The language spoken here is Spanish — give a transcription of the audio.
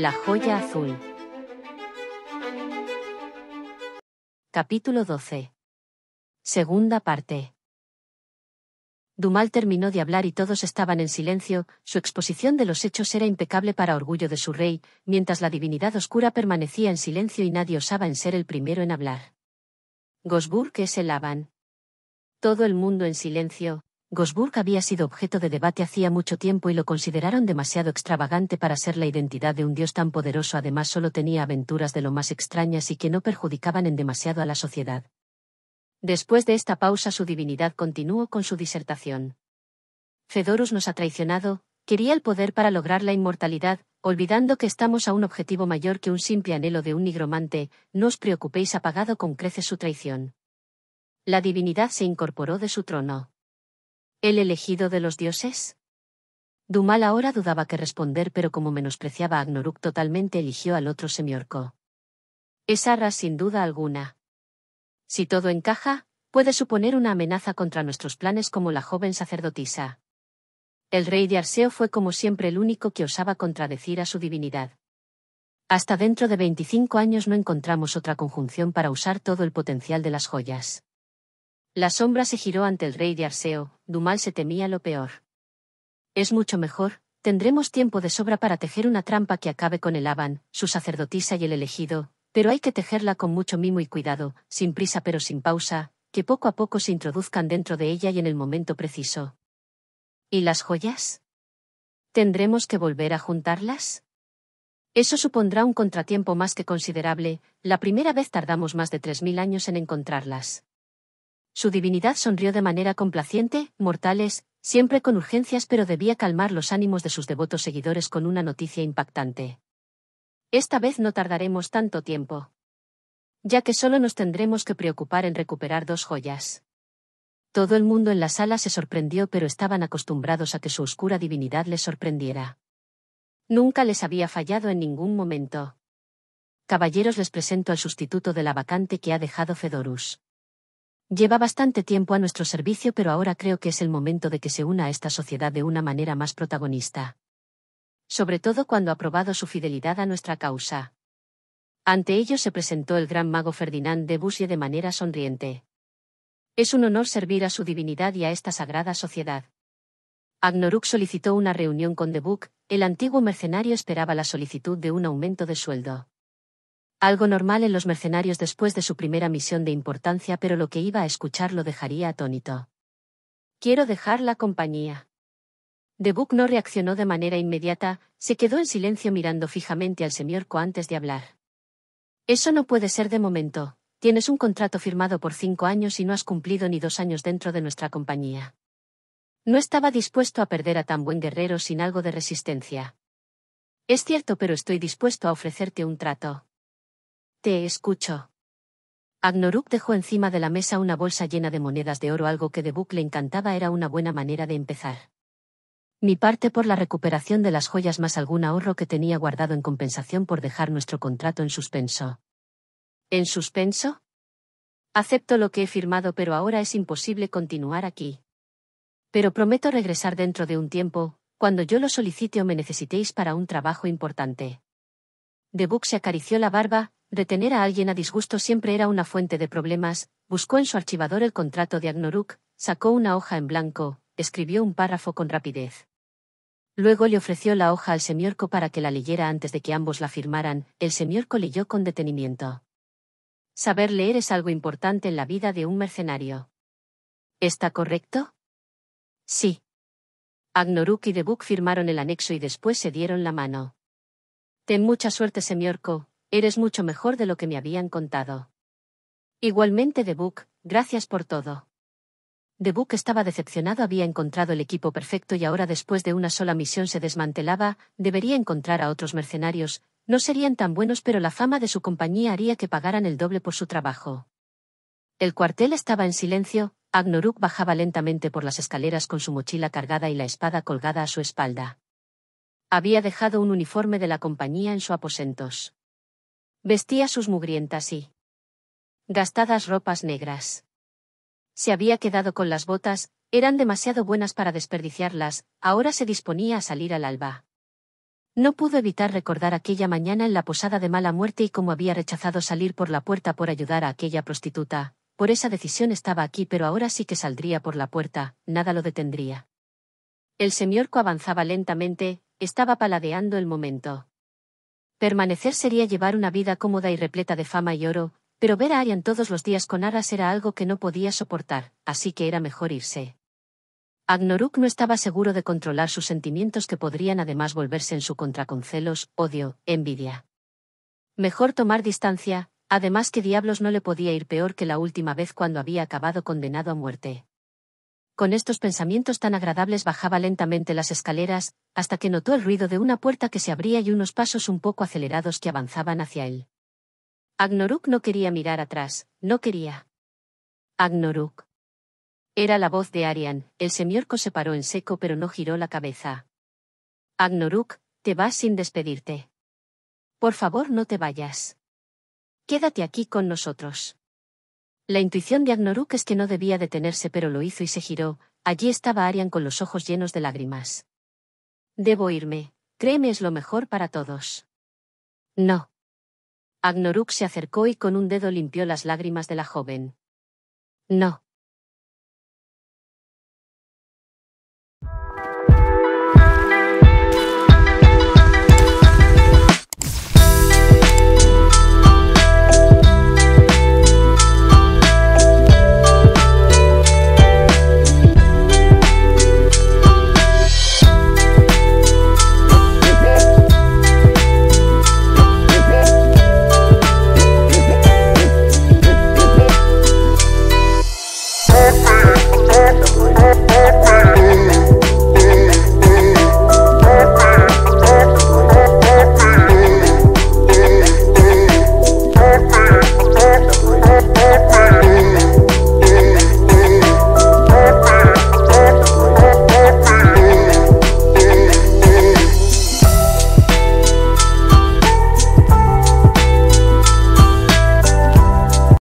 La joya azul. Capítulo 12. Segunda parte. Dumal terminó de hablar y todos estaban en silencio, su exposición de los hechos era impecable para orgullo de su rey, mientras la divinidad oscura permanecía en silencio y nadie osaba en ser el primero en hablar. Gosburg es el Aban. Todo el mundo en silencio, Gosburg había sido objeto de debate hacía mucho tiempo y lo consideraron demasiado extravagante para ser la identidad de un dios tan poderoso. Además, solo tenía aventuras de lo más extrañas y que no perjudicaban en demasiado a la sociedad. Después de esta pausa, su divinidad continuó con su disertación. Fedorus nos ha traicionado, quería el poder para lograr la inmortalidad, olvidando que estamos a un objetivo mayor que un simple anhelo de un nigromante, no os preocupéis, apagado con creces su traición. La divinidad se incorporó de su trono. ¿El elegido de los dioses? Dumal ahora dudaba qué responder, pero como menospreciaba a Agnoruk totalmente, eligió al otro semiorco. Es Arras sin duda alguna. Si todo encaja, puede suponer una amenaza contra nuestros planes como la joven sacerdotisa. El rey de Arseo fue como siempre el único que osaba contradecir a su divinidad. Hasta dentro de veinticinco años no encontramos otra conjunción para usar todo el potencial de las joyas. La sombra se giró ante el rey de Arseo, Dumal se temía lo peor. Es mucho mejor, tendremos tiempo de sobra para tejer una trampa que acabe con el Aban, su sacerdotisa y el elegido, pero hay que tejerla con mucho mimo y cuidado, sin prisa pero sin pausa, que poco a poco se introduzcan dentro de ella y en el momento preciso. ¿Y las joyas? ¿Tendremos que volver a juntarlas? Eso supondrá un contratiempo más que considerable, la primera vez tardamos más de tres mil años en encontrarlas. Su divinidad sonrió de manera complaciente, mortales, siempre con urgencias pero debía calmar los ánimos de sus devotos seguidores con una noticia impactante. Esta vez no tardaremos tanto tiempo. Ya que solo nos tendremos que preocupar en recuperar dos joyas. Todo el mundo en la sala se sorprendió pero estaban acostumbrados a que su oscura divinidad les sorprendiera. Nunca les había fallado en ningún momento. Caballeros les presento al sustituto de la vacante que ha dejado Fedorus. Lleva bastante tiempo a nuestro servicio pero ahora creo que es el momento de que se una a esta sociedad de una manera más protagonista. Sobre todo cuando ha probado su fidelidad a nuestra causa. Ante ello se presentó el gran mago Ferdinand de Busie de manera sonriente. Es un honor servir a su divinidad y a esta sagrada sociedad. Agnoruk solicitó una reunión con Debuk, el antiguo mercenario esperaba la solicitud de un aumento de sueldo. Algo normal en los mercenarios después de su primera misión de importancia, pero lo que iba a escuchar lo dejaría atónito. Quiero dejar la compañía. Debuk no reaccionó de manera inmediata, se quedó en silencio mirando fijamente al señor antes de hablar. Eso no puede ser de momento. Tienes un contrato firmado por cinco años y no has cumplido ni dos años dentro de nuestra compañía. No estaba dispuesto a perder a tan buen guerrero sin algo de resistencia. Es cierto, pero estoy dispuesto a ofrecerte un trato. Te escucho. Agnoruk dejó encima de la mesa una bolsa llena de monedas de oro, algo que de Buck le encantaba era una buena manera de empezar. Mi parte por la recuperación de las joyas más algún ahorro que tenía guardado en compensación por dejar nuestro contrato en suspenso. ¿En suspenso? Acepto lo que he firmado, pero ahora es imposible continuar aquí. Pero prometo regresar dentro de un tiempo, cuando yo lo solicite o me necesitéis para un trabajo importante. Debuk se acarició la barba, Retener a alguien a disgusto siempre era una fuente de problemas, buscó en su archivador el contrato de Agnoruk, sacó una hoja en blanco, escribió un párrafo con rapidez. Luego le ofreció la hoja al semiorco para que la leyera antes de que ambos la firmaran, el semiorco leyó con detenimiento. Saber leer es algo importante en la vida de un mercenario. ¿Está correcto? Sí. Agnoruk y Debuk firmaron el anexo y después se dieron la mano. Ten mucha suerte, semiorco, Eres mucho mejor de lo que me habían contado. Igualmente Debuk, gracias por todo. Debuk estaba decepcionado, había encontrado el equipo perfecto y ahora después de una sola misión se desmantelaba, debería encontrar a otros mercenarios, no serían tan buenos pero la fama de su compañía haría que pagaran el doble por su trabajo. El cuartel estaba en silencio, Agnoruk bajaba lentamente por las escaleras con su mochila cargada y la espada colgada a su espalda. Había dejado un uniforme de la compañía en su aposentos. Vestía sus mugrientas y gastadas ropas negras. Se había quedado con las botas, eran demasiado buenas para desperdiciarlas, ahora se disponía a salir al alba. No pudo evitar recordar aquella mañana en la posada de mala muerte y cómo había rechazado salir por la puerta por ayudar a aquella prostituta. Por esa decisión estaba aquí, pero ahora sí que saldría por la puerta, nada lo detendría. El semiorco avanzaba lentamente, estaba paladeando el momento. Permanecer sería llevar una vida cómoda y repleta de fama y oro, pero ver a Arian todos los días con aras era algo que no podía soportar, así que era mejor irse. Agnoruk no estaba seguro de controlar sus sentimientos que podrían además volverse en su contra con celos, odio, envidia. Mejor tomar distancia, además que diablos no le podía ir peor que la última vez cuando había acabado condenado a muerte. Con estos pensamientos tan agradables bajaba lentamente las escaleras, hasta que notó el ruido de una puerta que se abría y unos pasos un poco acelerados que avanzaban hacia él. Agnoruk no quería mirar atrás, no quería. Agnoruk. Era la voz de Arian, el semiorco se paró en seco pero no giró la cabeza. Agnoruk, te vas sin despedirte. Por favor no te vayas. Quédate aquí con nosotros. La intuición de Agnoruk es que no debía detenerse, pero lo hizo y se giró. Allí estaba Arian con los ojos llenos de lágrimas. Debo irme. Créeme es lo mejor para todos. No. Agnoruk se acercó y con un dedo limpió las lágrimas de la joven. No.